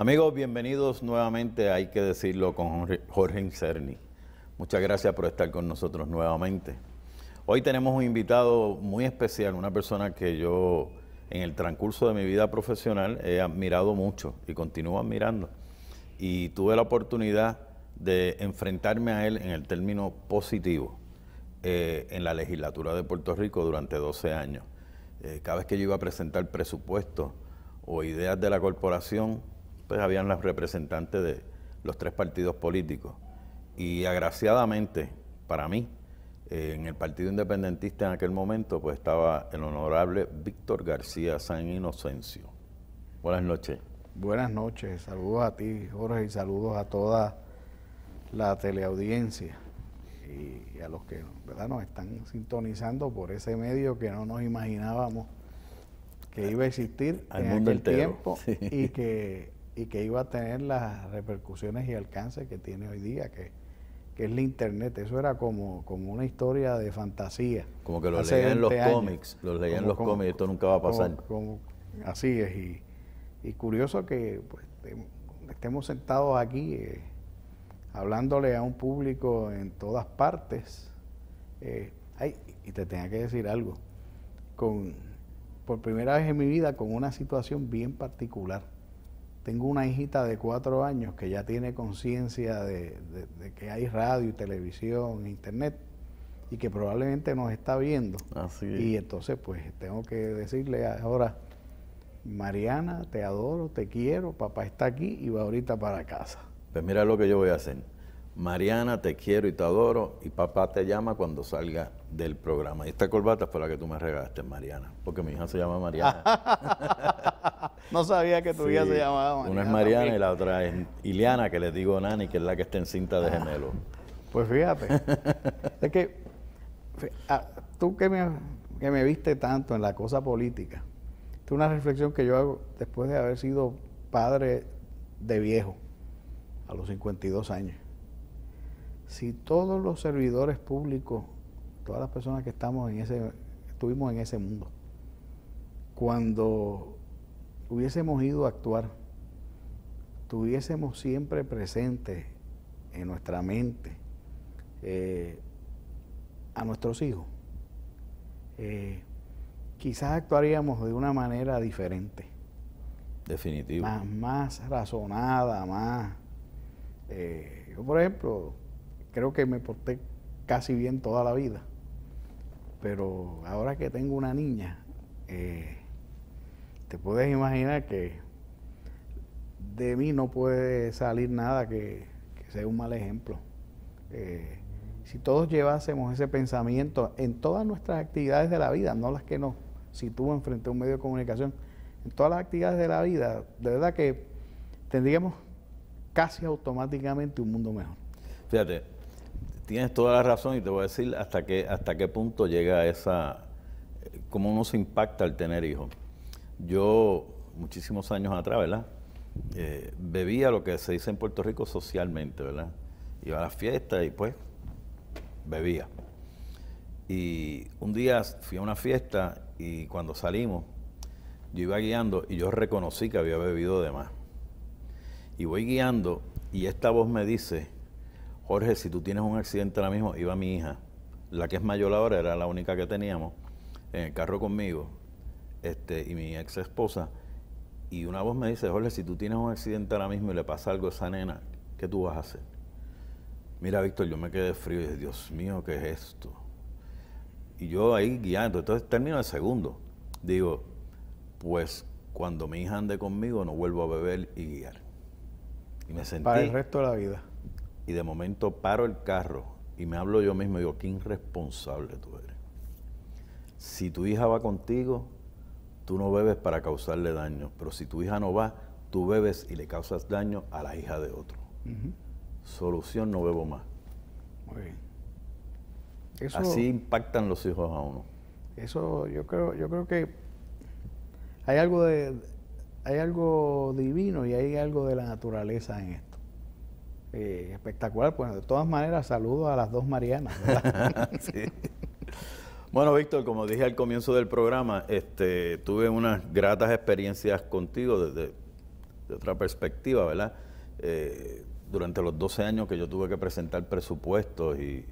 Amigos, bienvenidos nuevamente, hay que decirlo, con Jorge Incerni. Muchas gracias por estar con nosotros nuevamente. Hoy tenemos un invitado muy especial, una persona que yo en el transcurso de mi vida profesional he admirado mucho y continúo admirando. Y tuve la oportunidad de enfrentarme a él en el término positivo eh, en la legislatura de Puerto Rico durante 12 años. Eh, cada vez que yo iba a presentar presupuestos o ideas de la corporación, pues habían las representantes de los tres partidos políticos. Y agraciadamente, para mí, eh, en el Partido Independentista en aquel momento, pues estaba el honorable Víctor García San Inocencio. Buenas noches. Buenas noches, saludos a ti, Jorge, y saludos a toda la teleaudiencia y a los que ¿verdad? nos están sintonizando por ese medio que no nos imaginábamos que iba a existir en tiempo y que y que iba a tener las repercusiones y alcance que tiene hoy día, que, es la internet. Eso era como, como una historia de fantasía. Como que lo leían en los cómics, lo leían en los cómics, esto nunca va a pasar. así es, y, curioso que pues, estemos sentados aquí eh, hablándole a un público en todas partes. Eh, ay, y te tenía que decir algo, con, por primera vez en mi vida con una situación bien particular tengo una hijita de cuatro años que ya tiene conciencia de, que hay radio, televisión, internet y que probablemente nos está viendo. Así Y entonces pues tengo que decirle ahora, Mariana, te adoro, te quiero, papá está aquí y va ahorita para casa. Pues mira lo que yo voy a hacer. Mariana, te quiero y te adoro y papá te llama cuando salga del programa. Y esta corbata fue la que tú me regalaste, Mariana, porque mi hija se llama Mariana. no sabía que tu hija se llamaba Mariana. Una es Mariana y la otra es Iliana, que le digo Nani, que es la que está en cinta de gemelo. Pues fíjate, es que tú que me, que me viste tanto en la cosa política, es una reflexión que yo hago después de haber sido padre de viejo, a los 52 años. Si todos los servidores públicos todas las personas que estamos en ese, estuvimos en ese mundo, cuando hubiésemos ido a actuar, tuviésemos siempre Presentes en nuestra mente eh, a nuestros hijos, eh, quizás actuaríamos de una manera diferente. Más, razonada, más... Eh, yo, por ejemplo, creo que me porté casi bien toda la vida. Pero ahora que tengo una niña, eh, te puedes imaginar que de mí no puede salir nada que, sea un mal ejemplo. Eh, si todos llevásemos ese pensamiento en todas nuestras actividades de la vida, no las que nos sitúan frente a un medio de comunicación, en todas las actividades de la vida, de verdad que tendríamos casi automáticamente un mundo mejor. Fíjate, tienes toda la razón y te voy a decir hasta qué, hasta qué punto llega esa, cómo uno se impacta al tener hijos. Yo, muchísimos años atrás, ¿verdad? Eh, bebía lo que se dice en Puerto Rico socialmente, ¿verdad? Iba a las fiestas y pues bebía. Y un día fui a una fiesta y cuando salimos, yo iba guiando y yo reconocí que había bebido de más. Y voy guiando y esta voz me dice, Jorge, si tú tienes un accidente ahora mismo, iba mi hija, la que es mayor ahora, era la única que teníamos, en el carro conmigo, este, y mi ex esposa, y una voz me dice, Jorge, si tú tienes un accidente ahora mismo y le pasa algo a esa nena, ¿qué tú vas a hacer? Mira, Víctor, yo me quedé frío y dije, Dios mío, ¿qué es esto? Y yo ahí guiando, entonces termino el segundo. Digo, pues cuando mi hija ande conmigo no vuelvo a beber y guiar. Y me sentí... Para el resto de la vida y de momento paro el carro y me hablo yo mismo y digo, qué irresponsable tú eres. Si tu hija va contigo, tú no bebes para causarle daño, pero si tu hija no va, tú bebes y le causas daño a la hija de otro. Solución, no bebo más. Muy bien. Así impactan los hijos a uno. Eso yo creo, yo creo que hay algo de hay algo divino y hay algo de la naturaleza en esto. Eh, espectacular, pues de todas maneras saludo a las dos Marianas. Bueno, Víctor, como dije al comienzo del programa, este, tuve unas gratas experiencias contigo desde otra perspectiva, ¿verdad? Eh, durante los 12 años que yo tuve que presentar presupuestos y,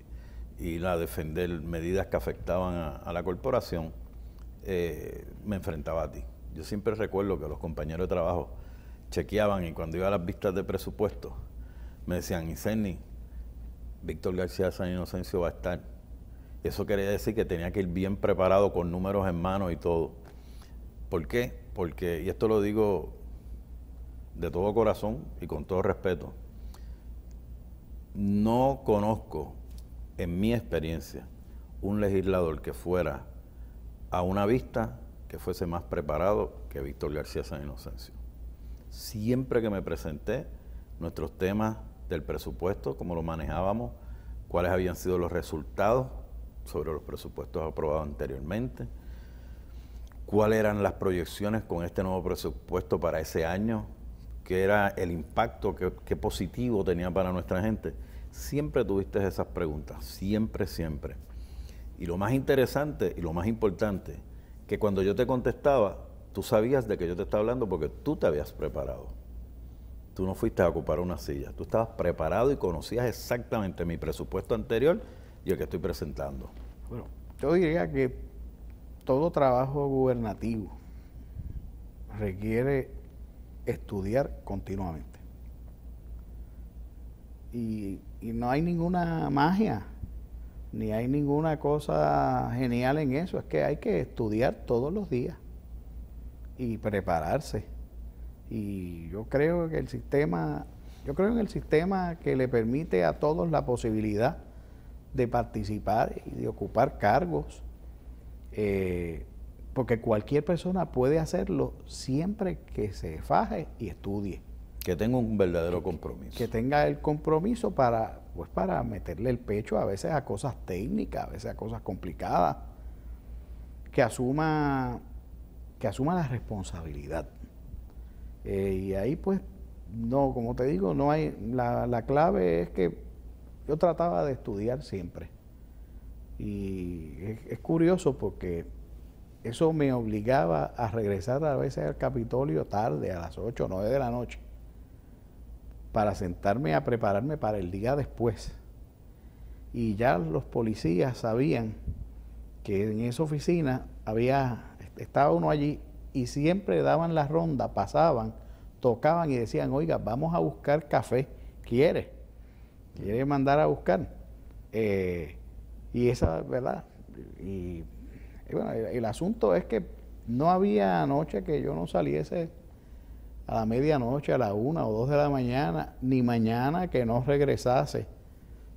la defender medidas que afectaban a, la corporación, eh, me enfrentaba a ti. Yo siempre recuerdo que los compañeros de trabajo chequeaban y cuando iba a las vistas de presupuestos, me decían, Iseni, Víctor García San Inocencio va a estar. Eso quería decir que tenía que ir bien preparado con números en mano y todo. ¿Por qué? Porque, y esto lo digo de todo corazón y con todo respeto, no conozco en mi experiencia un legislador que fuera a una vista que fuese más preparado que Víctor García San Inocencio. Siempre que me presenté, nuestros temas del presupuesto, cómo lo manejábamos, cuáles habían sido los resultados sobre los presupuestos aprobados anteriormente, cuáles eran las proyecciones con este nuevo presupuesto para ese año, qué era el impacto, qué, positivo tenía para nuestra gente. Siempre tuviste esas preguntas, siempre, siempre. Y lo más interesante y lo más importante, que cuando yo te contestaba, tú sabías de qué yo te estaba hablando porque tú te habías preparado. Tú no fuiste a ocupar una silla, tú estabas preparado y conocías exactamente mi presupuesto anterior y el que estoy presentando. Bueno, yo diría que todo trabajo gubernativo requiere estudiar continuamente. Y, no hay ninguna magia, ni hay ninguna cosa genial en eso. Es que hay que estudiar todos los días y prepararse. Y yo creo que el sistema, yo creo en el sistema que le permite a todos la posibilidad de participar y de ocupar cargos, eh, porque cualquier persona puede hacerlo siempre que se faje y estudie. Que tenga un verdadero compromiso. Que tenga el compromiso para, pues, para meterle el pecho a veces a cosas técnicas, a veces a cosas complicadas. Que asuma, que asuma la responsabilidad. Eh, y ahí pues, no, como te digo, no hay, la, clave es que yo trataba de estudiar siempre. Y es, curioso porque eso me obligaba a regresar a veces al Capitolio tarde, a las 8 o 9 de la noche, para sentarme a prepararme para el día después. Y ya los policías sabían que en esa oficina había, estaba uno allí y siempre daban la ronda, pasaban, tocaban y decían, oiga, vamos a buscar café, ¿quiere? ¿Quiere mandar a buscar? Eh, y esa, ¿verdad? Y, bueno, el, asunto es que no había noche que yo no saliese a la medianoche, a la una o dos de la mañana, ni mañana que no regresase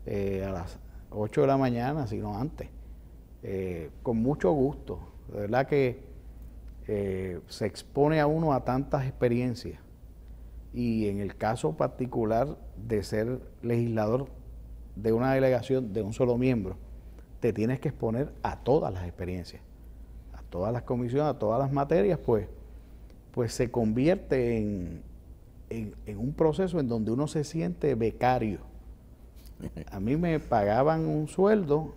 eh, a las ocho de la mañana, sino antes, eh, con mucho gusto. De verdad que eh, se expone a uno a tantas experiencias y en el caso particular de ser legislador de una delegación de un solo miembro, te tienes que exponer a todas las experiencias, a todas las comisiones, a todas las materias, pues, pues se convierte en, en un proceso en donde uno se siente becario. A mí me pagaban un sueldo,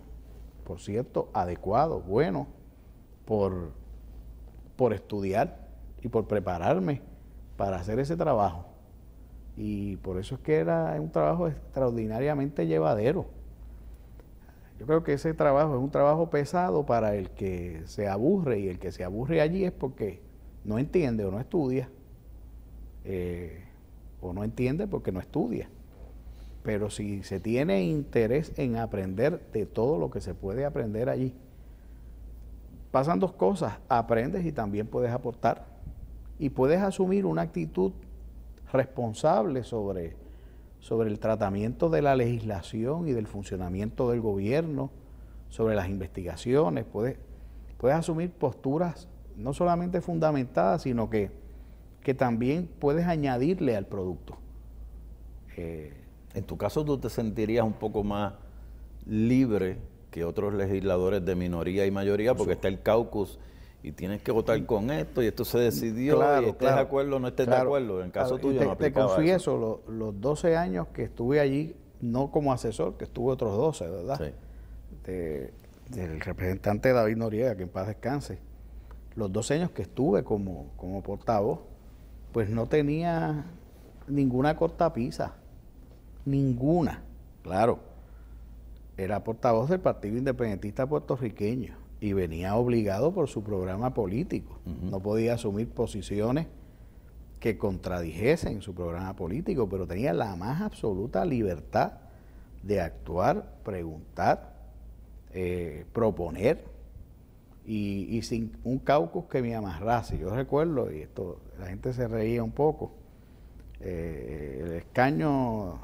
por cierto, adecuado, bueno, por por estudiar y por prepararme para hacer ese trabajo. Y por eso es que era un trabajo extraordinariamente llevadero. Yo creo que ese trabajo es un trabajo pesado para el que se aburre y el que se aburre allí es porque no entiende o no estudia. Eh, o no entiende porque no estudia. Pero si se tiene interés en aprender de todo lo que se puede aprender allí, pasan dos cosas, aprendes y también puedes aportar y puedes asumir una actitud responsable sobre, sobre el tratamiento de la legislación y del funcionamiento del gobierno, sobre las investigaciones, puedes, puedes asumir posturas no solamente fundamentadas, sino que, que también puedes añadirle al producto. Eh, en tu caso tú te sentirías un poco más libre que otros legisladores de minoría y mayoría, porque está el caucus y tienes que votar con esto y esto se decidió y estés de acuerdo o no estés de acuerdo. En el caso tuyo te, no te confieso, Los, los 12 años que estuve allí, no como asesor, que estuve otros 12, ¿verdad? Sí. del representante David Noriega, que en paz descanse. Los 12 años que estuve como, como portavoz, pues no tenía ninguna cortapisa, ninguna, claro era portavoz del Partido Independentista Puertorriqueño y venía obligado por su programa político. No podía asumir posiciones que contradijesen su programa político, pero tenía la más absoluta libertad de actuar, preguntar, eh, proponer, y, sin un caucus que me amarrase. Yo recuerdo, y esto la gente se reía un poco, eh, el escaño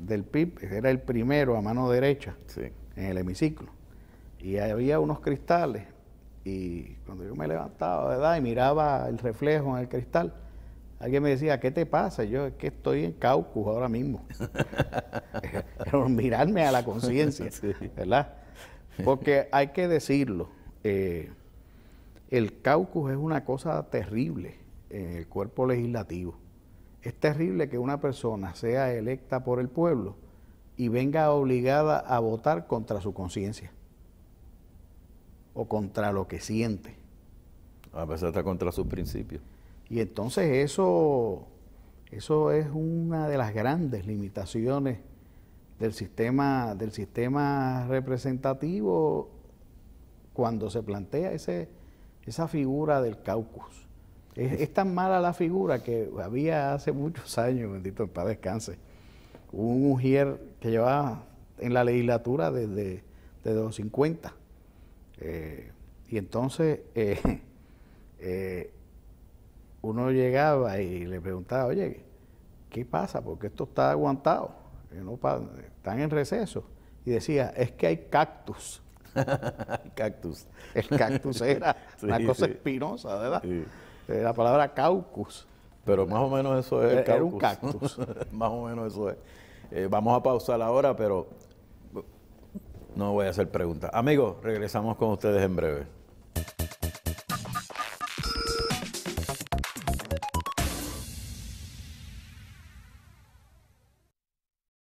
del PIB era el primero a mano derecha en el hemiciclo. Y había unos cristales y cuando yo me levantaba, edad Y miraba el reflejo en el cristal, alguien me decía, ¿qué te pasa? Yo es que estoy en caucus ahora mismo. mirarme a la conciencia, ¿verdad? Porque hay que decirlo, eh, el caucus es una cosa terrible en el cuerpo legislativo. Es terrible que una persona sea electa por el pueblo y venga obligada a votar contra su conciencia o contra lo que siente. A pesar estar contra sus principios. Y entonces eso, eso es una de las grandes limitaciones del sistema, del sistema representativo cuando se plantea ese, esa figura del caucus. Es, tan mala la figura que había hace muchos años, bendito el Padre descanse, un mujer que llevaba en la legislatura desde, los 50. Eh, y entonces eh, eh, uno llegaba y le preguntaba, oye, ¿qué pasa? Porque esto está aguantado, están en receso. Y decía, es que hay cactus. cactus. El cactus era una cosa espinosa, ¿verdad? Eh, la palabra caucus. Pero más o menos eso es eh, el caucus. cactus. más o menos eso es. Eh, vamos a pausar ahora, pero no voy a hacer preguntas. Amigos, regresamos con ustedes en breve.